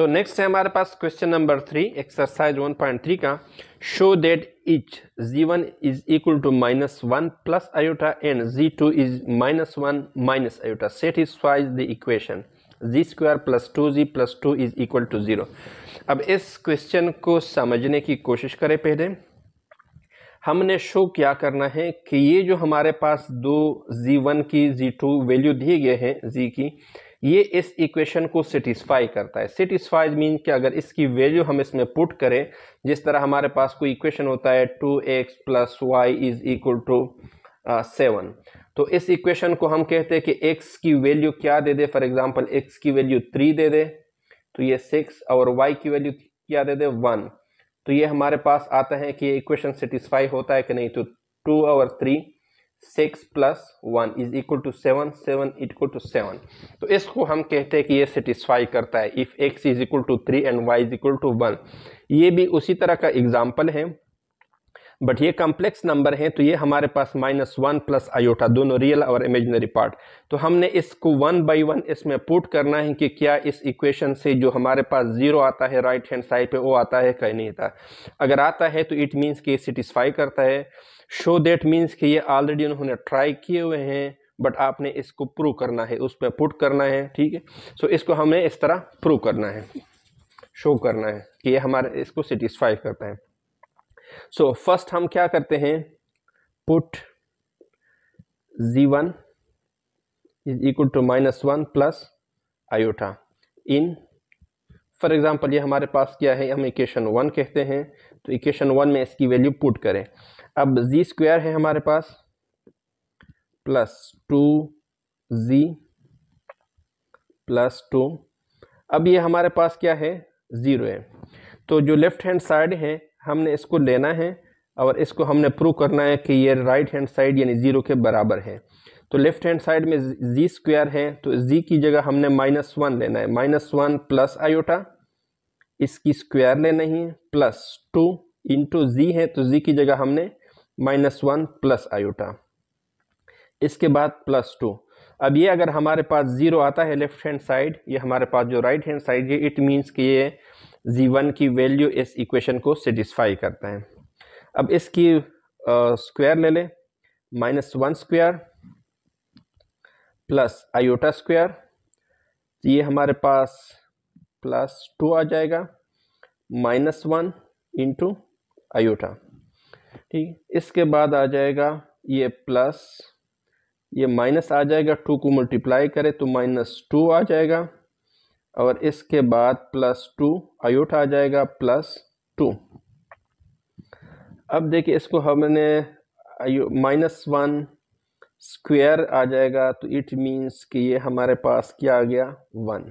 सो next है हमारे पास question number three exercise one point three का show that each z one is equal to minus one plus iota and z two is minus one minus iota satisfies the equation z square plus two z plus two is equal to zero अब इस question को समझने की कोशिश करें पहले हमने show क्या करना है कि ये जो हमारे पास दो जी वन की जी टू वैल्यू दिए गए हैं जी की ये इस इक्वेशन को सेटिस्फाई करता है सेटिस्फाइज मीन कि अगर इसकी वैल्यू हम इसमें पुट करें जिस तरह हमारे पास कोई इक्वेशन होता है two x plus y is equal to seven तो इस इक्वेशन को हम कहते हैं कि एक्स की वैल्यू क्या दे दे फॉर एग्जाम्पल एक्स की वैल्यू थ्री दे दे तो ये सिक्स और वाई की वैल्यू क्या दे दे वन तो ये हमारे पास आता है कि ये इक्वेशन सेटिस्फाई होता है कि नहीं तो टू और three six plus one is equal to seven seven equal to seven तो इसको हम कहते हैं कि ये सेटिस्फाई करता है if x is equal to three and y is equal to one ये भी उसी तरह का एग्जाम्पल है बट ये कॉम्प्लेक्स नंबर हैं तो ये हमारे पास माइनस वन प्लस आयोटा दोनों रियल और इमेजनरी पार्ट तो हमने इसको वन बाई वन इसमें पुट करना है कि क्या इस इक्वेशन से जो हमारे पास जीरो आता है राइट हैंड साइड पे वो आता है कहीं नहीं आता अगर आता है तो इट मीन्स कि ये सेटिस्फाई करता है शो देट मीन्स कि ये ऑलरेडी उन्होंने ट्राई किए हुए हैं बट आपने इसको प्रूव करना है उस पर पुट करना है ठीक है सो इसको हमें इस तरह प्रूव करना है शो करना है कि ये हमारे इसको सेटिस्फाई करता है सो so, फर्स्ट हम क्या करते हैं put z one is equal to minus one plus iota in for example ये हमारे पास क्या है हम इक्वेशन वन कहते हैं तो इक्वेशन वन में इसकी वैल्यू पुट करें अब जी स्क्वायर है हमारे पास plus two z plus two अब ये हमारे पास क्या है ज़ीरो है तो जो लेफ्ट हैंड साइड है हमने इसको लेना है और इसको हमने प्रूव करना है कि ये राइट हैंड साइड यानी ज़ीरो के बराबर है तो लेफ्ट हैंड साइड में जी स्क्वायर है तो जी की जगह हमने माइनस वन लेना है माइनस वन प्लस आयोटा इसकी स्क्वायर लेना ही है प्लस टू इंटू जी है तो जी की जगह हमने माइनस वन प्लस आयोटा इसके बाद प्लस टू अब ये अगर हमारे पास ज़ीरो आता है लेफ्ट हैंड साइड ये हमारे पास जो राइट हैंड साइड है इट मीन्स कि ये z1 की वैल्यू इस इक्वेशन को सेटिस्फाई करता है अब इसकी स्क्वायर ले लें minus one square plus iota square ये हमारे पास प्लस टू आ जाएगा माइनस वन इंटू आयोटा ठीक इसके बाद आ जाएगा ये प्लस ये माइनस आ जाएगा टू को मल्टीप्लाई करें तो माइनस टू आ जाएगा और इसके बाद प्लस टू आयोट आ जाएगा प्लस टू अब देखिए इसको हमने माइनस वन स्क्वेयर आ जाएगा तो इट मीन्स कि ये हमारे पास क्या आ गया वन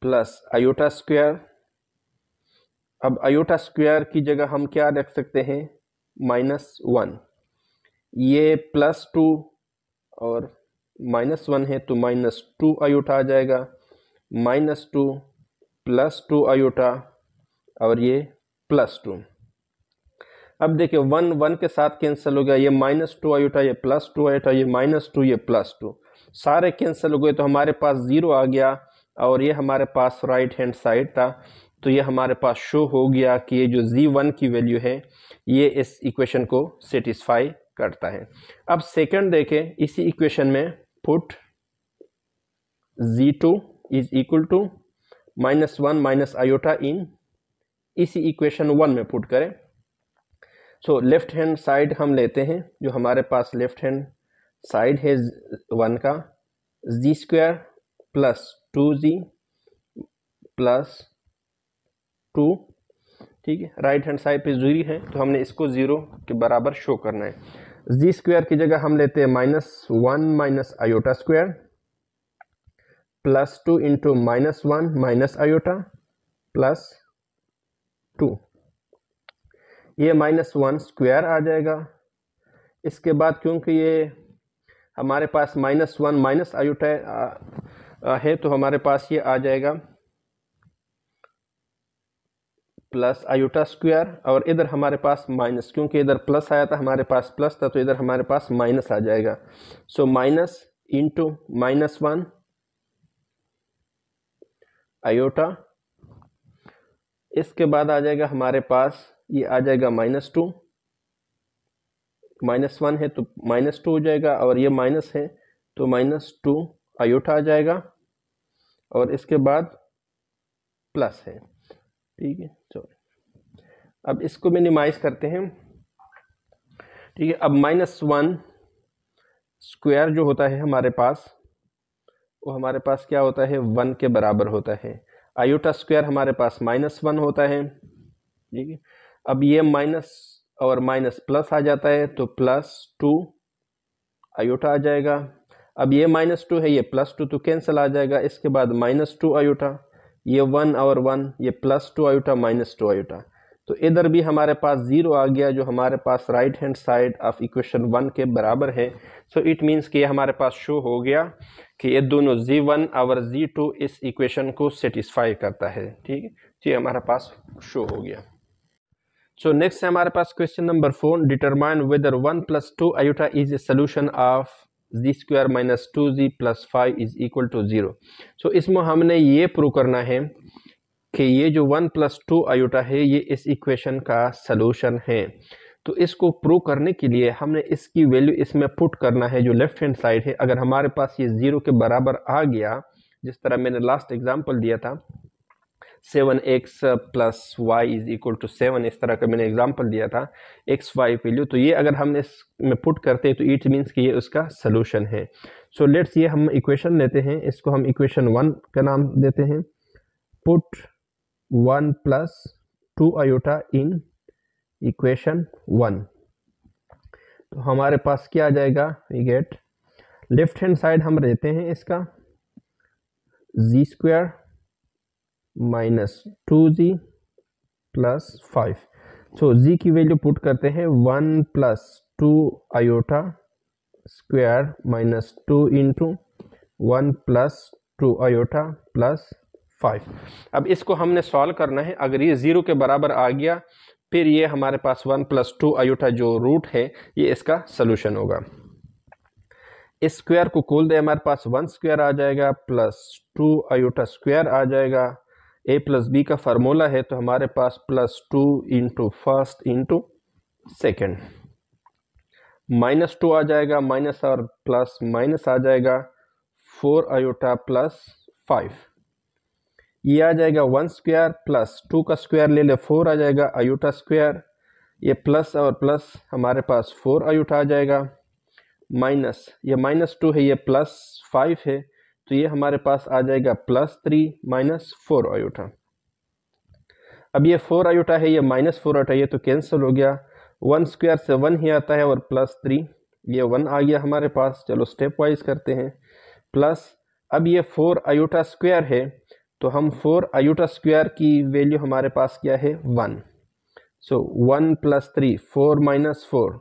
प्लस आयोटा स्क्वायर अब आयोटा स्क्वायर की जगह हम क्या रख सकते हैं माइनस वन ये प्लस टू और माइनस वन है तो माइनस टू आयोटा आ जाएगा minus two plus two iota और ये प्लस टू अब देखिए वन वन के साथ कैंसिल हो गया ये माइनस टू आयोटा ये प्लस टू आयोटा ये माइनस टू ये प्लस टू सारे कैंसिल हो गए तो हमारे पास ज़ीरो आ गया और ये हमारे पास राइट हैंड साइड था तो ये हमारे पास शो हो गया कि ये जो जी वन की वैल्यू है ये इस इक्वेशन को सेटिस्फाई करता है अब सेकंड देखें इसी इक्वेशन में put z two is equal to minus one minus iota in इसी इक्वेशन वन में पुट करें सो लेफ्ट हैंड साइड हम लेते हैं जो हमारे पास लेफ्ट हैंड साइड है वन का z square plus two z plus two ठीक है राइट हैंड साइड पे जीरो है तो हमने इसको ज़ीरो के बराबर शो करना है जी स्क्वायर की जगह हम लेते हैं minus one minus iota square plus two into minus one minus iota plus two ये माइनस वन स्क्वायर आ जाएगा इसके बाद क्योंकि ये हमारे पास माइनस वन माइनस आयोटा है तो हमारे पास ये आ जाएगा प्लस आयोटा स्क्वायर और इधर हमारे पास माइनस क्योंकि इधर प्लस आया था हमारे पास प्लस था तो इधर हमारे पास माइनस आ जाएगा so minus into minus one iota इसके बाद आ जाएगा हमारे पास ये आ जाएगा माइनस टू माइनस वन है तो माइनस टू हो जाएगा और ये माइनस है तो माइनस टू आयोटा आ जाएगा और इसके बाद प्लस है ठीक है सॉरी अब इसको मिनिमाइज करते हैं ठीक है अब माइनस वन स्क्वायर जो होता है हमारे पास वो हमारे पास क्या होता है वन के बराबर होता है आयोटा स्क्वायर हमारे पास माइनस वन होता है ठीक है अब ये माइनस और माइनस प्लस आ जाता है तो प्लस टू आयोटा आ जाएगा अब ये माइनस टू है ये प्लस टू तो कैंसिल आ जाएगा इसके बाद माइनस टू आयोटा ये वन और वन ये plus two iota minus two iota तो इधर भी हमारे पास ज़ीरो आ गया जो हमारे पास right hand side of equation one के बराबर है सो इट मीन्स कि हमारे पास शो हो गया कि ये दोनों z1 और z2 इस इक्वेशन को सेटिस्फाई करता है ठीक है तो ये हमारे पास शो हो गया सो नेक्स्ट है हमारे पास question number four determine whether one plus two iota is a solution of z square minus two z plus five is equal to zero so इसमें हमने ये प्रूव करना है कि ये जो वन प्लस टू आयोटा है ये इस इक्वेशन का सोलूशन है तो इसको प्रूव करने के लिए हमने इसकी वैल्यू इसमें पुट करना है जो लेफ्ट हैंड साइड है अगर हमारे पास ये ज़ीरो के बराबर आ गया जिस तरह मैंने लास्ट एग्जाम्पल दिया था seven x plus y is equal to seven इस तरह का मैंने एग्जाम्पल दिया था एक्स वाई वैल्यू तो ये अगर हम इसमें पुट करते हैं तो इट मीन्स कि ये उसका सोल्यूशन है सो so, लेट्स ये हम इक्वेशन लेते हैं इसको हम इक्वेशन वन का नाम देते हैं put one plus two iota in equation one तो हमारे पास क्या आ जाएगा we get left hand side हम रहते हैं इसका z square minus two z plus five so z की वैल्यू पुट करते हैं one plus two iota square minus two into one plus two iota plus five अब इसको हमने सॉल्व करना है अगर ये ज़ीरो के बराबर आ गया फिर ये हमारे पास वन प्लस टू अयोटा जो रूट है ये इसका सोल्यूशन होगा इस स्क्वायर को खोल दे हमारे पास वन स्क्वायर आ जाएगा प्लस टू अयोटा स्क्वायर आ जाएगा ए प्लस बी का फार्मूला है तो हमारे पास plus two into first into second minus two आ जाएगा माइनस और प्लस माइनस आ जाएगा फोर अयोटा प्लस फाइव ये e आ जाएगा वन स्क्वायर प्लस टू का स्क्वायर ले ले फोर आ जाएगा अयूटा स्क्वायर ये प्लस और प्लस हमारे पास फोर अयूटा आ जाएगा माइनस ये माइनस टू है ये प्लस फाइव है तो ये हमारे पास आ जाएगा plus three minus four iota अब ये फोर अयूटा है ये माइनस फोर अयूटा ये तो कैंसिल हो गया वन स्क्वायर से वन ही आता है और प्लस थ्री ये वन आ गया हमारे पास चलो स्टेप वाइज करते हैं प्लस अब ये फोर अयूटा स्क्वायर है तो हम फोर आयूटा स्क्वायर की वैल्यू हमारे पास क्या है one so one plus three four minus four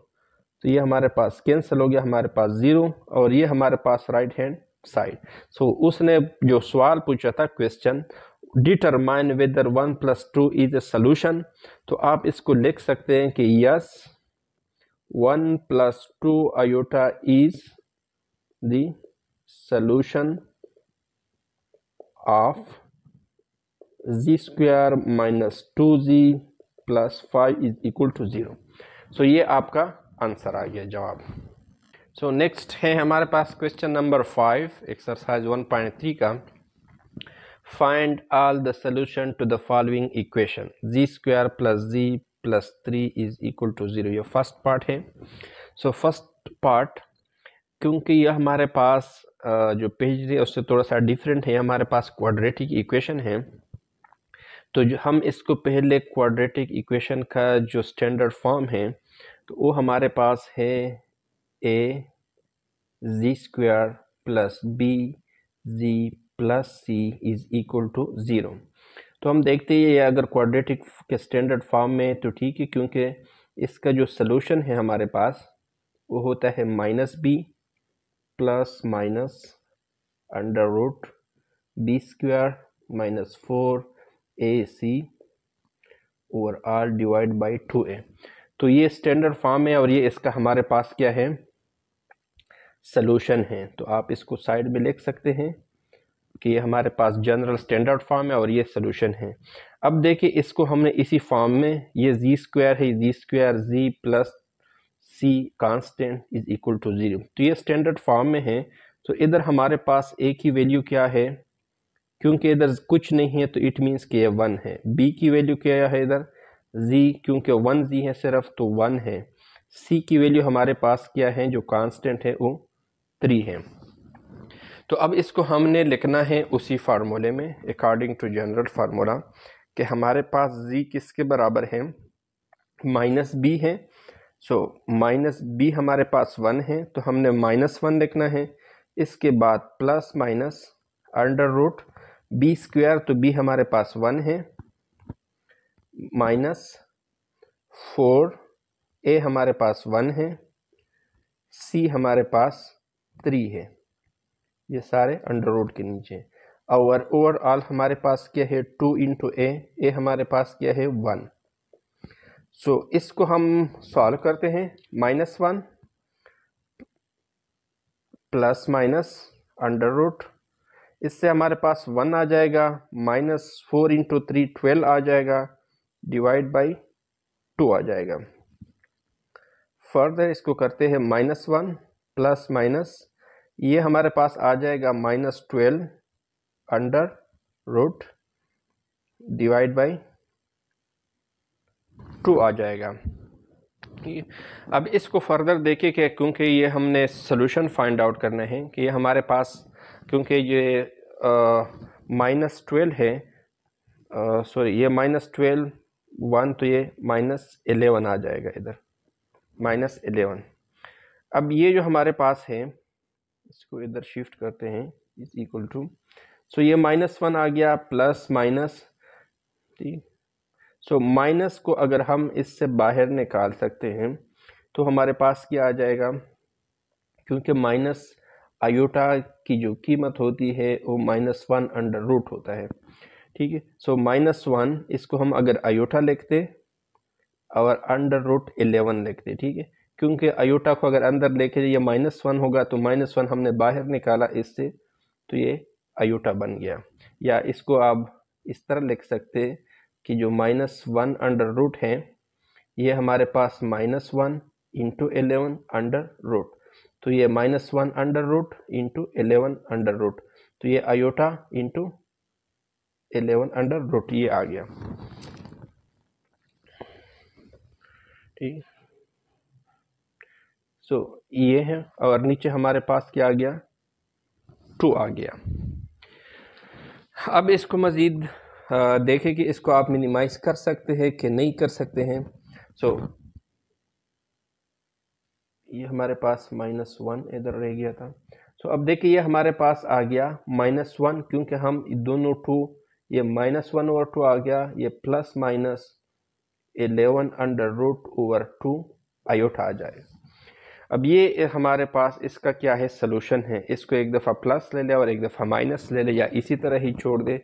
तो ये हमारे पास कैंसिल हो गया हमारे पास ज़ीरो और ये हमारे पास राइट हैंड साइड सो उसने जो सवाल पूछा था question determine whether one plus two is a solution तो आप इसको लिख सकते हैं कि yes one plus two iota is solution of z square minus two z plus five is equal to zero so ये आपका आंसर आ गया जवाब सो so, नेक्स्ट है हमारे पास question number five exercise one point three का find all the solution to the following equation z square plus z plus three is equal to zero ये first part है सो फर्स्ट पार्ट क्योंकि यह हमारे पास जो पेज है उससे थोड़ा सा डिफरेंट है हमारे पास क्वाड्रेटिक इक्वेशन है तो जो हम इसको पहले क्वाड्रेटिक इक्वेशन का जो स्टैंडर्ड फॉर्म है तो वो हमारे पास है a z square plus b z plus c is equal to zero तो हम देखते हैं ये अगर क्वाड्रेटिक के स्टैंडर्ड फॉर्म में तो ठीक है क्योंकि इसका जो सलूशन है हमारे पास वो होता है minus b plus minus under root b square minus four a c overall divide by two a तो ये स्टैंडर्ड फॉर्म है और ये इसका हमारे पास क्या है सोलूशन है तो आप इसको साइड में लिख सकते हैं कि ये हमारे पास जनरल स्टैंडर्ड फॉर्म है और ये सोल्यूशन है अब देखिए इसको हमने इसी फॉर्म में ये जी स्क्वायर है z square z plus c constant is equal to zero तो ये स्टैंडर्ड फॉर्म में है तो इधर हमारे पास ए की वैल्यू क्या है क्योंकि इधर कुछ नहीं है तो इट मीन्स कि ये वन है बी की वैल्यू क्या है इधर जी क्योंकि वन जी है सिर्फ तो वन है सी की वैल्यू हमारे पास क्या है जो कांस्टेंट है वो थ्री है तो अब इसको हमने लिखना है उसी फार्मूले में अकॉर्डिंग टू जनरल फार्मूला कि हमारे पास जी किसके बराबर है माइनस बी है सो माइनस बी हमारे पास वन है तो हमने माइनस वन लिखना है इसके बाद plus minus under root b square तो बी हमारे पास वन है माइनस फोर ए हमारे पास वन है सी हमारे पास थ्री है ये सारे अंडर रोड के नीचे और ओवरऑल हमारे पास क्या है टू इंटू ए ए हमारे पास क्या है वन सो so, इसको हम सॉल्व करते हैं minus one plus minus under root इससे हमारे पास वन आ जाएगा minus four into three twelve आ जाएगा डिवाइड बाई टू आ जाएगा फर्दर इसको करते हैं माइनस वन प्लस माइनस ये हमारे पास आ जाएगा minus twelve under root divide by two आ जाएगा अब इसको फर्दर देखे क्या क्योंकि ये हमने सोल्यूशन फाइंड आउट करने हैं कि ये हमारे पास क्योंकि ये माइनस ट्वेल्व है सॉरी ये माइनस ट्वेल्व वन तो ये माइनस एलेवन आ जाएगा इधर माइनस एलेवन अब ये जो हमारे पास है इसको इधर शिफ्ट करते हैं इज इक्वल टू सो ये माइनस वन आ गया प्लस माइनस ठीक सो माइनस को अगर हम इससे बाहर निकाल सकते हैं तो हमारे पास क्या आ जाएगा क्योंकि माइनस आयोटा की जो कीमत होती है वो माइनस वन अंडर रूट होता है ठीक है सो माइनस वन इसको हम अगर आयोटा लिखते और अंडर रूट एलेवन लिखते ठीक है क्योंकि आयोटा को अगर अंदर लेके ये माइनस वन होगा तो माइनस वन हमने बाहर निकाला इससे तो ये आयोटा बन गया या इसको आप इस तरह लिख सकते कि जो माइनस वन अंडर रूट हैं ये हमारे पास minus one into eleven under root तो ये minus one under root into eleven under root तो ये iota into eleven under root ये आ गया ठीक सो so, ये है और नीचे हमारे पास क्या आ गया टू आ गया अब इसको मज़ीद देखें कि इसको आप मिनिमाइज़ कर सकते हैं कि नहीं कर सकते हैं सो so, ये हमारे पास माइनस वन इधर रह गया था सो अब देखिए ये हमारे पास आ गया माइनस वन क्योंकि हम दोनों टू ये माइनस वन ओवर टू आ गया ये plus minus eleven under root over two iota आ जाएगा अब ये हमारे पास इसका क्या है सोल्यूशन है इसको एक दफ़ा प्लस ले ले और एक दफ़ा माइनस ले ले या इसी तरह ही छोड़ दे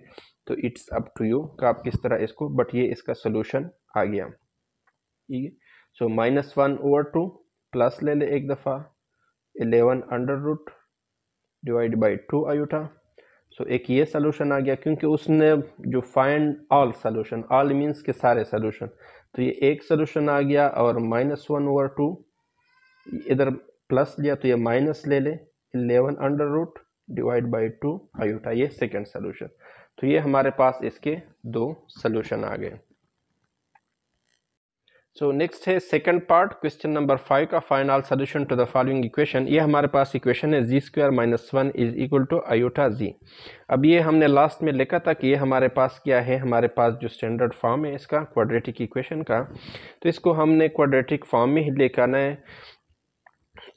तो इट्स अप टू यू का आप किस तरह इसको बट ये इसका सोल्यूशन आ गया ठीक है so minus one over two plus ले ले एक दफ़ा eleven under root divide by two iota so एक ये सोलूशन आ गया क्योंकि उसने जो find all solution all means के सारे सोलूशन तो ये एक सोलूशन आ गया और माइनस वन ओवर टू इधर प्लस लिया तो ये माइनस ले ले eleven under root divide by two iota ये सेकेंड सोलूशन तो ये हमारे पास इसके दो सोलूशन आ गए सो नेक्स्ट है second part question number five का final solution to the following equation ये हमारे पास इक्वेशन है z square minus one is equal to iota z अब ये हमने लास्ट में लिखा था कि ये हमारे पास क्या है हमारे पास जो स्टैंडर्ड फॉर्म है इसका क्वाड्रेटिक इक्वेशन का तो इसको हमने क्वाड्रेटिक फॉर्म में ही लेकर आना है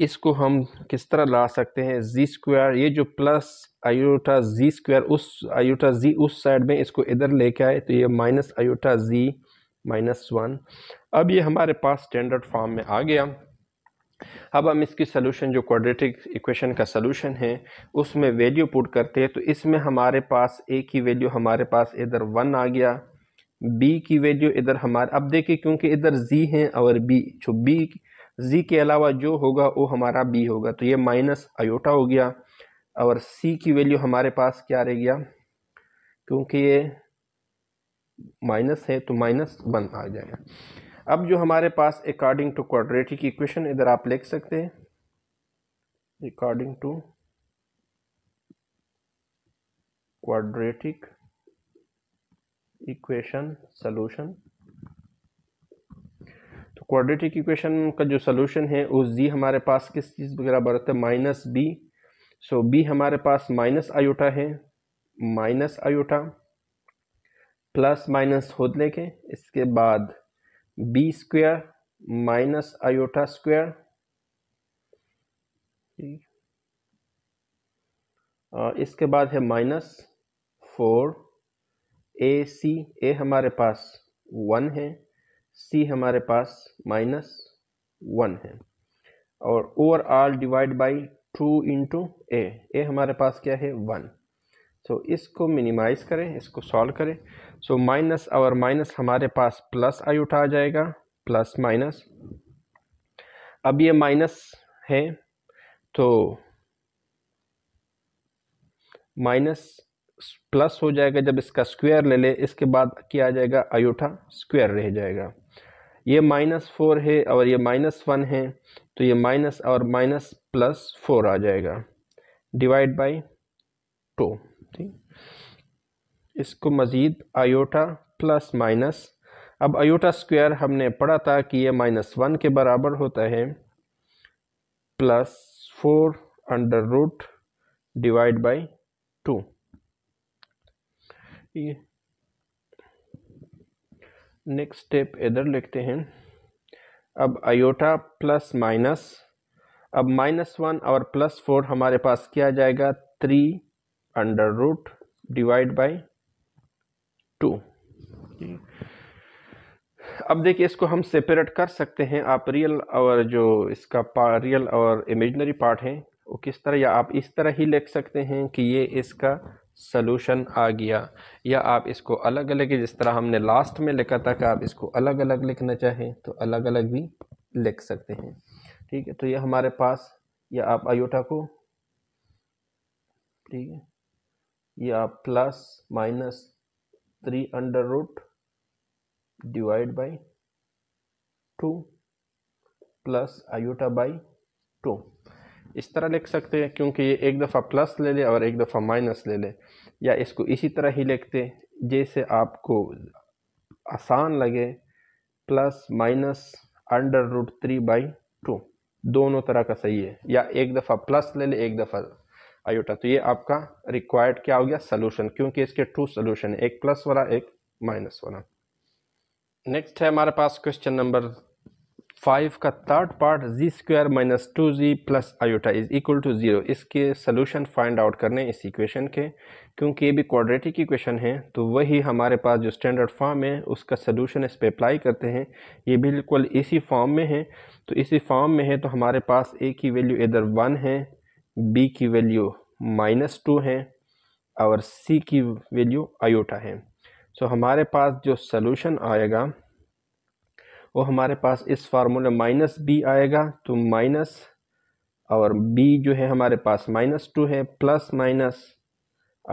इसको हम किस तरह ला सकते हैं जी स्क्वायर ये जो प्लस आयोटा जी स्क्वायर उस आयोटा जी उस साइड में इसको इधर लेके आए तो ये minus iota z minus one अब ये हमारे पास स्टैंडर्ड फॉर्म में आ गया अब हम इसकी सोल्यूशन जो क्वाड्रेटिक इक्वेशन का सोल्यूशन है उसमें वैल्यू पुट करते हैं तो इसमें हमारे पास ए की वैल्यू हमारे पास इधर वन आ गया बी की वैल्यू इधर हमारे अब देखिए क्योंकि इधर जी हैं और बी जो बी जी के अलावा जो होगा वो हमारा बी होगा तो ये माइनस अयोटा हो गया और सी की वैल्यू हमारे पास क्या रह गया क्योंकि ये माइनस है तो माइनस वन आ जाएगा अब जो हमारे पास अकॉर्डिंग टू क्वाड्रेटिक इक्वेशन इधर आप लिख सकते हैं according to quadratic equation solution तो क्वाड्रेटिक इक्वेशन का जो सॉल्यूशन है उस जी हमारे पास किस चीज़ वगैरह बरत है माइनस बी सो बी हमारे पास माइनस आयोटा है माइनस आयोटा प्लस माइनस खोद लेके इसके बाद b square minus iota square इसके बाद है माइनस फोर ए सी ए हमारे पास वन है सी हमारे पास माइनस वन है और overall divide by two into a a हमारे पास क्या है वन सो तो so, इसको मिनिमाइज़ करें इसको सॉल्व करें सो माइनस और माइनस हमारे पास प्लस आई उठा जाएगा प्लस माइनस अब ये माइनस है तो माइनस प्लस हो जाएगा जब इसका स्क्वायर ले ले इसके बाद किया जाएगा आयोठा स्क्वायर रह जाएगा ये माइनस फोर है और ये माइनस वन है तो ये माइनस और माइनस प्लस फोर आ जाएगा डिवाइड बाई टू थी इसको मज़ीद आयोटा प्लस माइनस अब आयोटा स्क्वायर हमने पढ़ा था कि ये माइनस वन के बराबर होता है plus four under root divide by two next step इधर लिखते हैं अब आयोटा प्लस माइनस अब माइनस वन और प्लस फोर हमारे पास क्या जाएगा three under root divide by two अब देखिए इसको हम सेपरेट कर सकते हैं आप रियल और जो इसका पार रियल और इमेजनरी पार्ट है वो किस तरह या आप इस तरह ही लिख सकते हैं कि ये इसका सलूशन आ गया या आप इसको अलग अलग जिस तरह हमने लास्ट में लिखा था कि आप इसको अलग अलग लिखना चाहें तो अलग अलग भी लिख सकते हैं ठीक है तो ये हमारे पास या आप अयोटा को ठीक है या plus minus three under root divide by two plus iota by two इस तरह लिख सकते हैं क्योंकि ये एक दफ़ा प्लस ले ले और एक दफ़ा माइनस ले ले या इसको इसी तरह ही लिखते जैसे आपको आसान लगे plus minus under root three by two दोनों तरह का सही है या एक दफ़ा प्लस ले ले एक दफ़ा आयोटा तो ये आपका रिक्वायर्ड क्या हो गया सोल्यूशन क्योंकि इसके टू सोल्यूशन एक प्लस वाला एक माइनस वाला नेक्स्ट है हमारे पास क्वेश्चन नंबर फाइव का third part z square minus two z plus iota is equal to zero इसके सोल्यूशन फाइंड आउट करने इस इक्वेशन के क्योंकि ये भी क्वाड्रेटिक इक्वेशन है तो वही हमारे पास जो स्टैंडर्ड फॉर्म है उसका सोल्यूशन इस पर अप्लाई करते हैं ये बिल्कुल इसी फॉर्म में है तो इसी फॉर्म में है तो हमारे पास ए की वैल्यू इधर वन है बी की वैल्यू माइनस टू है और सी की वैल्यू आयोटा है सो so, हमारे पास जो सोलूशन आएगा वो हमारे पास इस फार्मूला माइनस बी आएगा तो माइनस और बी जो है हमारे पास माइनस टू है plus minus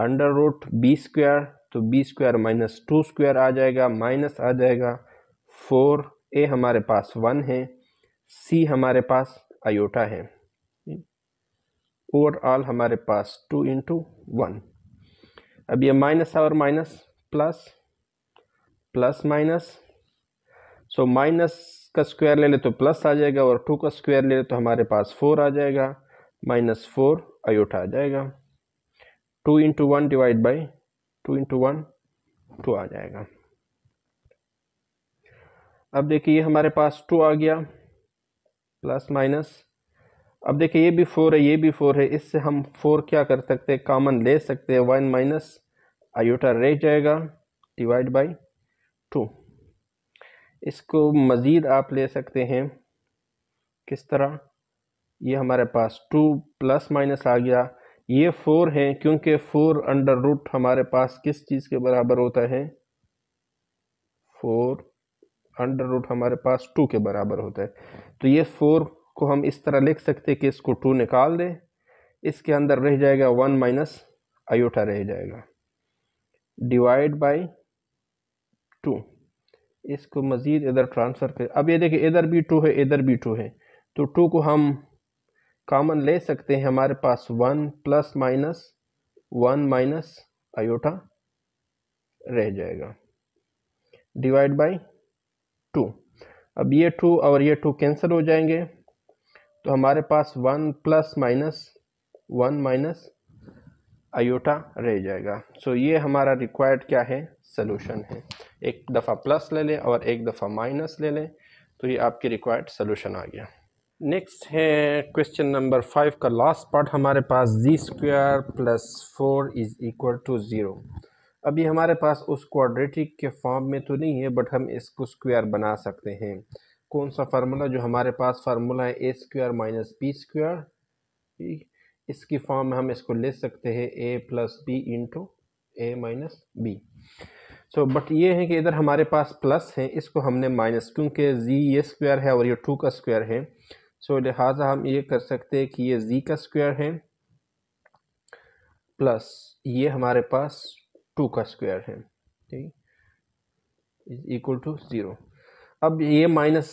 under root b square तो b square minus two square आ जाएगा माइनस आ जाएगा फोर ए हमारे पास वन है सी हमारे पास आयोटा है ओवरऑल हमारे पास टू इंटू वन अब ये माइनस और minus plus plus minus so minus का स्क्वायर ले ले तो प्लस आ जाएगा और टू का स्क्वायर ले ले तो हमारे पास फोर आ जाएगा माइनस फोर आयोटा आ जाएगा two into one divide by two into one two आ जाएगा अब देखिए हमारे पास टू आ गया प्लस माइनस अब देखिए ये भी फोर है ये भी फोर है इससे हम फोर क्या कर सकते हैं कॉमन ले सकते हैं वन माइनस आयोटा रह जाएगा डिवाइड बाई टू इसको मज़ीद आप ले सकते हैं किस तरह ये हमारे पास टू प्लस माइनस आ गया ये फोर है क्योंकि फोर अंडर रूट हमारे पास किस चीज़ के बराबर होता है फोर अंडर रूट हमारे पास टू के बराबर होता है तो ये फोर को हम इस तरह लिख सकते कि इसको टू निकाल दें इसके अंदर रह जाएगा वन माइनस आयोटा रह जाएगा डिवाइड बाय टू इसको मज़ीद इधर ट्रांसफ़र कर अब ये देखिए इधर भी टू है इधर भी टू है तो टू को हम कामन ले सकते हैं हमारे पास one plus minus one minus iota रह जाएगा डिवाइड बाय टू अब ये टू और ये टू कैंसिल हो जाएंगे तो हमारे पास one plus minus one minus iota रह जाएगा सो so, ये हमारा रिक्वायर्ड क्या है सोल्यूशन है एक दफ़ा प्लस ले लें और एक दफ़ा माइनस ले लें तो ये आपके रिक्वायर्ड सोल्यूशन आ गया नेक्स्ट है क्वेश्चन नंबर फाइव का लास्ट पार्ट हमारे पास z square plus four is equal to zero अभी हमारे पास उस क्वाड्रेटिक के फॉर्म में तो नहीं है बट हम इसको स्क्वायर बना सकते हैं कौन सा फार्मूला जो हमारे पास फार्मूला है a square minus b square इसकी फॉर्म में हम इसको ले सकते हैं a plus b into a minus b so but ये है कि इधर हमारे पास प्लस है इसको हमने माइनस क्योंकि जी ये स्क्वायर है और ये टू का स्क्वायर है सो so, लिहाजा हम ये कर सकते हैं कि ये जी का स्क्वायर है प्लस ये हमारे पास टू का स्क्वायर है ठीक इज इक्वल टू ज़ीरो अब ये माइनस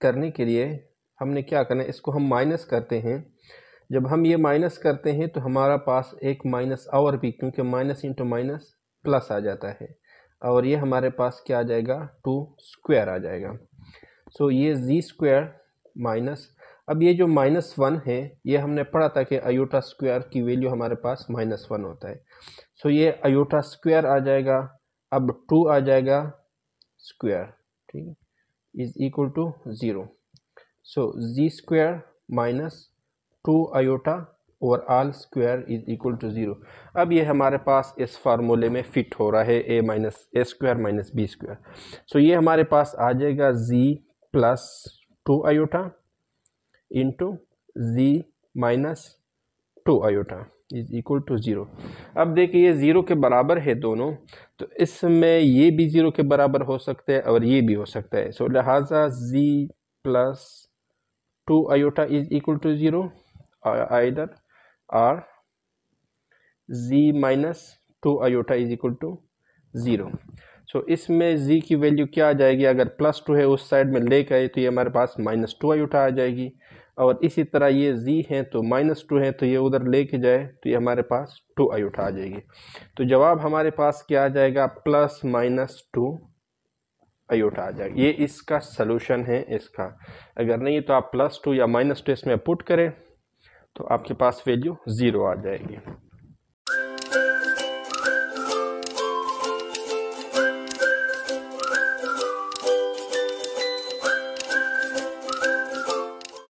करने के लिए हमने क्या करना है इसको हम माइनस करते हैं जब हम ये माइनस करते हैं तो हमारा पास एक माइनस और भी क्योंकि माइनस इंटू माइनस प्लस आ जाता है और ये हमारे पास क्या आ जाएगा टू स्क्वायर आ जाएगा सो so, ये जी स्क्वायर माइनस अब ये जो माइनस वन है ये हमने पढ़ा था कि अयोटा स्क्वायर की वैल्यू हमारे पास माइनस वन होता है सो so, ये अयोटा स्क्वायर आ जाएगा अब टू आ जाएगा स्क्वायर ठीक है is equal to 0 so z square minus 2 iota overall square is equal to zero अब ये हमारे पास इस फार्मूले में फिट हो रहा है a minus a square minus b square so ये हमारे पास आ जाएगा z plus two iota into z minus two iota is equal to zero अब देखिए ज़ीरो के बराबर है दोनों तो इसमें ये भी ज़ीरो के बराबर हो सकता है और ये भी हो सकता है सो लिहाजा G plus two iota is equal to zero either or G minus two iota is equal to zero so इसमें जी की वैल्यू क्या आ जाएगी अगर प्लस टू है उस साइड में लेके आए तो ये हमारे पास माइनस टू आयोटा आ जाएगी और इसी तरह ये जी हैं तो माइनस टू हैं तो ये उधर लेके जाए तो ये हमारे पास टू आई उठा जाएगी तो जवाब हमारे पास क्या आ जाएगा प्लस माइनस टू आई उठा जाएगा ये इसका सलूशन है इसका अगर नहीं तो आप प्लस टू या माइनस टू इसमें पुट करें तो आपके पास वैल्यू ज़ीरो आ जाएगी